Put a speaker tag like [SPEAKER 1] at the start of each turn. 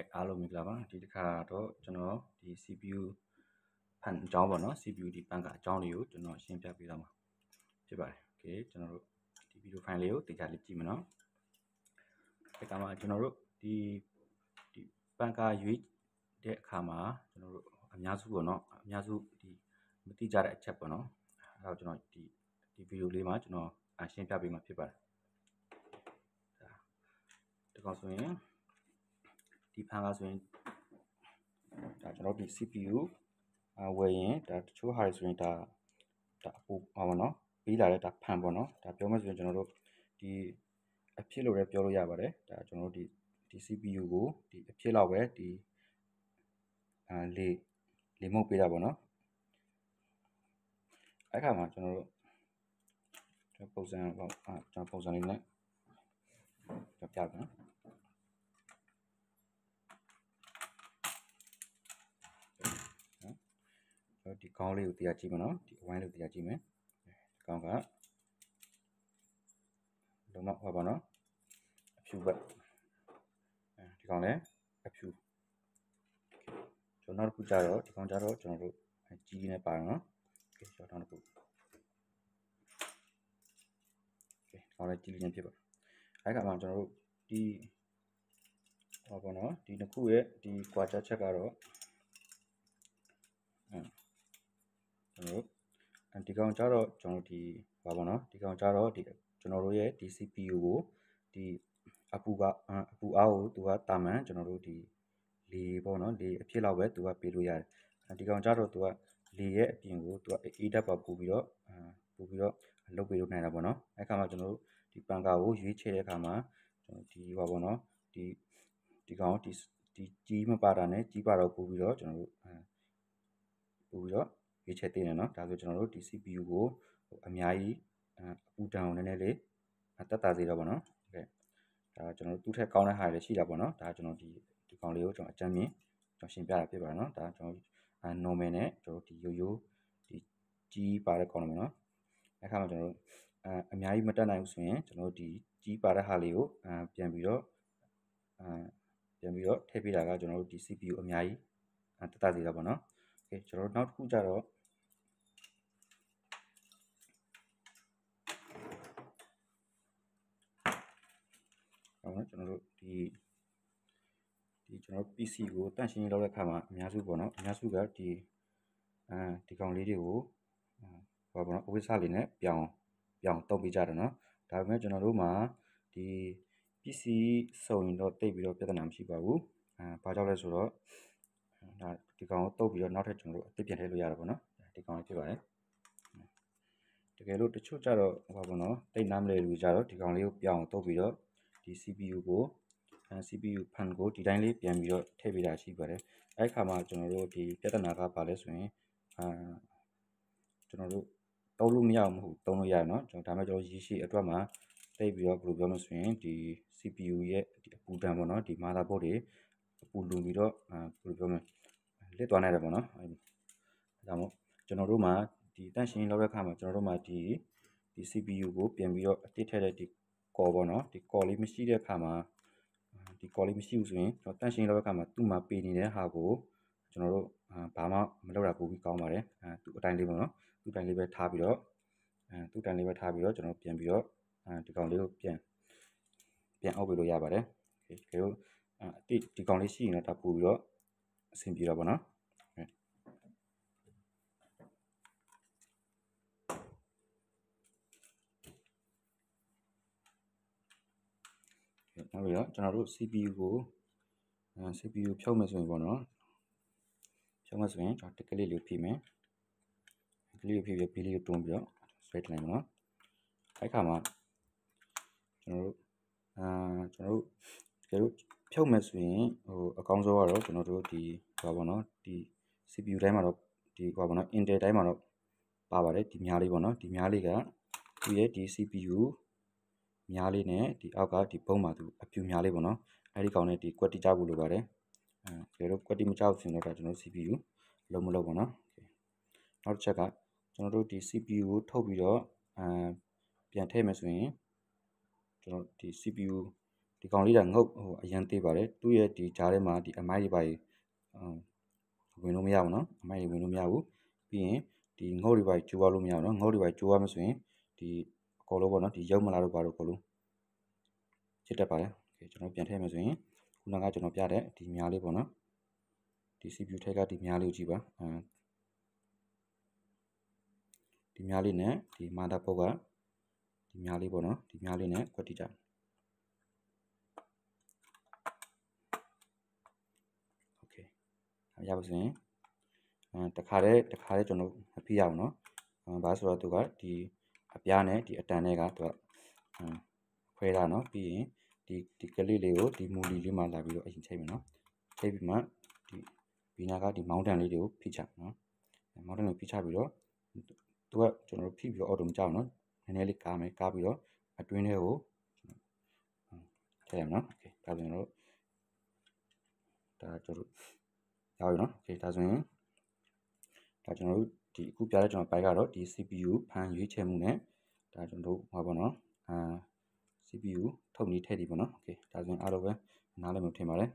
[SPEAKER 1] Okay အားလုံးမင်္ဂလာပါဒီတစ်ခါတော့ကျွန်တော်ဒီ CPU ဖန်အကြောင်းပေါ့နော် CPU ဒီဖန်ကအကြောင်းလေးကိုကျွန်တော်ရှင်းပြပေးတော့မှာဖြစ်ပါတယ် Okay ကျွန်တော်တို့ဒီ video file လေးကိုတေချာလေးကြည့်မယ်နော်ဒီကမှာကျွန်တော်တို့ဒီဒီဖန်ကရွေးတဲ့အခါမှာကျွန်တော်တို့အများစုပေါ့နော်အများစုဒီမသိကြတဲ့အချက်ပေါ့နော်အဲတော့ကျွန်တော်ဒီဒီ video လေးမှာကျွန်တော်ရှင်းပြပေးမှာဖြစ်ပါတယ်ဒါဒီကောင်ဆိုရင်ဒီဖန်ကဆိုရင်ဒါကျွန်တော်ဒီ CPU အဝယ်ရင်ဒါတချို့ဟာတွေဆိုရင်ဒါဒါအပူပါဘောနော်ပြီးလာတဲ့ဒါဖန်ပေါ့နော်ဒါပြောမယ်ဆိုရင်ကျွန်တော်တို့ဒီအဖြစ်လို့လည်းပြောလို့ရပါတယ်ဒါကျွန်တော်တို့ဒီဒီ CPU ကိုဒီအဖြစ်လောက်ပဲဒီအဲလေလေမုတ်ပေးတာပေါ့နော်အဲ့ခါမှာကျွန်တော်တို့ကျွန်တော်ပုံစံပေါ့ကျွန်တော်ပုံစံလေးနဲ့ပြပြပါနော်ကောင်းလေးကိုတရားကြည့်မယ်နော်ဒီအဝိုင်းလေးကိုတရားကြည့်မယ်ကောင်းကလုံးမဟောပါနော်အဖြူပဲအဲဒီကောင်လည်းအဖြူကျွန်တော်တို့ခုကြတော့ဒီကောင်ကြတော့ကျွန်တော်တို့ကြီးကြီးနဲ့ပါနော်โอเคကျွန်တော်တို့ခုโอเคဒီကောင်လည်းကြီးကြီးနဲ့ဖြစ်ပါအဲ့ကမှကျွန်တော်တို့ဒီဟောပါနော်ဒီနှစ်ခုရဲ့ဒီ quarter ချက်ကတော့ဒီကောင်ကြတော့ကျွန်တော်ဒီဘာပေါ့နော်ဒီကောင်ကြတော့ဒီကျွန်တော်တို့ရဲ့ဒီ CPU ကိုဒီအပူကအပူအားကိုသူကတာမန်ကျွန်တော်တို့ဒီလေပေါ့နော်လေအဖြစ်လောက်ပဲသူကပေးလို့ရတယ်ဒီကောင်ကြတော့သူကလေရဲ့အပြင်ကိုသူကအေးဓာတ်ပါပို့ပြီးတော့ပို့ပြီးတော့လုပ်ပေးလို့နိုင်တာပေါ့နော်အဲ့ခါမှာကျွန်တော်တို့ဒီပန်ကာကိုရွေးချယ်တဲ့အခါမှာကျွန်တော်ဒီဟာပေါ့နော်ဒီဒီကောင်ဒီဒီကြီးမပါတာနဲ့ကြီးပါတော့ပို့ပြီးတော့ကျွန်တော်တို့ပို့ပြီးတော့ရွေးချယ်သေးတယ်เนาะဒါဆိုကျွန်တော်တို့ဒီ CPU ကိုအများကြီးအပူတန်အောင်နည်းနည်းလေးတက်တာစေတော့ဗောနော်ဟုတ်ကဲ့ဒါကျွန်တော်တို့သူ့ထက်ကောင်းတဲ့ဟာတွေလည်းရှိတာဗောနော်ဒါကျွန်တော်ဒီဒီကောင်လေးကိုကျွန်တော်အကြမ်းမြင်ကျွန်တော်ရှင်းပြတာဖြစ်ပါတယ်เนาะဒါကျွန်တော်အာ normal နဲ့ကျွန်တော်ဒီရိုးရိုးဒီကြီးပါတဲ့ကောင်လေးเนาะအဲ့ခါမှာကျွန်တော်တို့အအများကြီးမတက်နိုင်ဘူးဆိုရင်ကျွန်တော်တို့ဒီကြီးပါတဲ့ဟာလေးကိုအပြန်ပြီးတော့အပြန်ပြီးတော့ထည့်ပေးတာကကျွန်တော်တို့ဒီ CPU အများကြီးတက်တာစေတာဗောနော်โอเคကျွန်တော်တို့နောက်တစ်ခုကြတော့တို့ဒီဒီကျွန်တော် PC ကိုတန့်ရှင်းရေးလုပ်တဲ့အခါမှာအများစုပေါ့နော်အများစုကဒီအဲဒီကောင်လေးတွေကိုဟောပေါ့နော်အဝိစာလေးနဲ့ပြောင်းပြောင်းတုံးပေးကြတယ်နော်ဒါပေမဲ့ကျွန်တော်တို့မှာဒီ PC စုံရင်တော့တိတ်ပြီးတော့ပြဿနာမရှိပါဘူးအဲဘာကြောင့်လဲဆိုတော့ဒါဒီကောင်ကိုတုတ်ပြီးတော့နောက်ထပ်ကျွန်တော်တို့အသစ်ပြန်ထည့်လို့ရတယ်ပေါ့နော်ဒီကောင်လေးဖြစ်ပါတယ်တကယ်လို့တချို့ကြတော့ဟောပေါ့နော်တိတ်နားမလဲလူကြတော့ဒီကောင်လေးကိုပြောင်းအောင်တုတ်ပြီးတော့ဒီ CPU ကို CPU fan ကိုဒီတိုင်းလေးပြန်ပြီးတော့ထည့်ပေးတာရှိပါတယ်အဲ့ခါမှာကျွန်တော်တို့ဒီပြဿနာကဘာလဲဆိုရင်အာကျွန်တော်တို့တုံးလို့မရဘူးမဟုတ်တုံးလို့ရတယ်เนาะကျွန်တော်ဒါမှကျွန်တော်ရရှိအတွက်မှာတိတ်ပြီးတော့ဘယ်လိုပြောမလဲဆိုရင်ဒီ CPU ရဲ့အပူတန်ပေါ့เนาะဒီ motherboard တွေအပူလုံပြီးတော့အာဘယ်လိုပြောမလဲလက်သွားနိုင်တယ်ပေါ့เนาะအဲ့ဒါမို့ကျွန်တော်တို့မှာဒီတန့်ရှင်းလောက်တဲ့ခါမှာကျွန်တော်တို့မှာဒီဒီ CPU ကိုပြင်ပြီးတော့အတစ်ထည့်တဲ့ဒီ call ပေါ့နော်ဒီ call လေးမရှိတဲ့အခါမှာဒီ call လေးမရှိဘူးဆိုရင်ကျွန်တော်တန့်ရှင်းလောက်တဲ့အခါမှာသူ့မှာပေးနေတဲ့ဟာကိုကျွန်တော်တို့ဘာမှမလုပ်တာပိုပြီးကောင်းပါတယ်အဲသူ့အတိုင်းလေးပေါ့နော်သူ့အတိုင်းလေးပဲထားပြီးတော့အဲသူ့အတိုင်းလေးပဲထားပြီးတော့ကျွန်တော်ပြန်ပြီးတော့ဒီကောင်လေးကိုပြန်ပြန်အောက်ပေးလို့ရပါတယ်ဒီကောင်လေးရှိရင်တော့ဒါပို့ပြီးတော့အဆင်ပြေတော့ပေါ့နော်နောက်ပြီးတော့ကျွန်တော်တို့ CPU ကို CPU ဖြုတ်မယ်ဆိုရင်ပေါ့နော်ဖြုတ်မယ်ဆိုရင်ကျွန်တော်တက်ကလေးလေးဖြည့်မယ်ကလေးကိုဖြည့်ပြီးဘေးလေးကိုတွန်းပြီးတော့ဆွဲထည့်လိုက်မယ်နော်အဲ့ခါမှာကျွန်တော်တို့အာကျွန်တော်တို့တကယ်လို့ဖြုတ်မယ်ဆိုရင်ဟိုအကောင်းဆုံးကတော့ကျွန်တော်တို့ဒီဘာပေါ့နော်ဒီ CPU တိုင်းမှာတော့ဒီဘာပေါ့နော် Intel တိုင်းမှာတော့ပါပါတယ်ဒီများလေးပေါ့နော်ဒီများလေးကဒီရဲ့ဒီ CPU များလေးနဲ့ဒီအောက်ကဒီဘုံမှာသူအပြူများလေးပေါ့နော်အဲ့ဒီကောင်နဲ့ဒီကွက်တိကြဖို့လိုပါတယ်အဲကျွန်တော်တို့ကွက်တိမကြောက်စင်တော့ဒါကျွန်တော် CPU လုံးမလုံးပေါ့နော်နောက်တစ်ချက်ကကျွန်တော်တို့ဒီ CPU ကိုထုတ်ပြီးတော့အမ်ပြန်ထည့်မယ်ဆိုရင်ကျွန်တော်ဒီ CPU ဒီကောင်လေးကငုတ်ဟိုအရန်သေးပါတယ်သူ့ရဲ့ဒီဂျားထဲမှာဒီ MI တွေပါကြီးဝင်လို့မရဘူးနော် MI ဝင်လို့မရဘူးပြီးရင်ဒီငုတ်တွေပါကြီးကျိုးသွားလို့မရဘူးနော်ငုတ်တွေပါကြီးကျိုးသွားမယ်ဆိုရင်ဒီကော်လို့ပေါ့နော်ဒီရုပ်မလားတို့ပါတို့ကော်လို့ချစ်တတ်ပါတယ်โอเคကျွန်တော်ပြန်ထည့်မယ်ဆိုရင်ခုနကကျွန်တော်ပြတဲ့ဒီများလေးပေါ့နော်ဒီ CPU ထက်ကဒီများလေးကိုကြည့်ပါအဲဒီများလေးနဲ့ဒီ motherboard ကဒီများလေးပေါ့နော်ဒီများလေးနဲ့ကွက်တိကြโอเคရပါဆိုရင်အဲတခါတည်းတခါတည်းကျွန်တော်အပြည့်ရအောင်နော်ဘာဆိုတော့သူကဒီအပြားနဲ့ဒီအတန်တွေကသူကခွဲတာနော်ပြီးရင်ဒီဒီကလေးလေးကိုဒီမူလီလေးမှာလာပြီးတော့အရင်ချိန်မယ်နော်ချိန်ပြီးမှဒီဘီနာကဒီမောင်းတန်လေးတွေကိုဖိချနော်မောင်းတန်လေးဖိချပြီးတော့သူကကျွန်တော်တို့ဖိပြီးတော့အော်တိုမကြောက်နော်နည်းနည်းလေးကားမယ်ကားပြီးတော့အတွင်းထဲကိုထည့်ရမယ်နော်โอเคဒါဆိုရင်တို့ဒါကျွန်တော်တို့ရောက်ပြီနော်โอเคဒါဆိုရင်ဒါကျွန်တော်တို့ဒီအခုပြတဲ့ကျွန်တော်ဘိုက်ကတော့ဒီ CPU ဖန်ရွေးချယ်မှုနဲ့ဒါကျွန်တော်တို့ဟောပါတော့အာ CPU ထုတ်နည်းထည့်ဒီပေါ့နော်โอเคဒါဆိုရင်အားလုံးပဲနားလည်မှုထင်ပါတယ်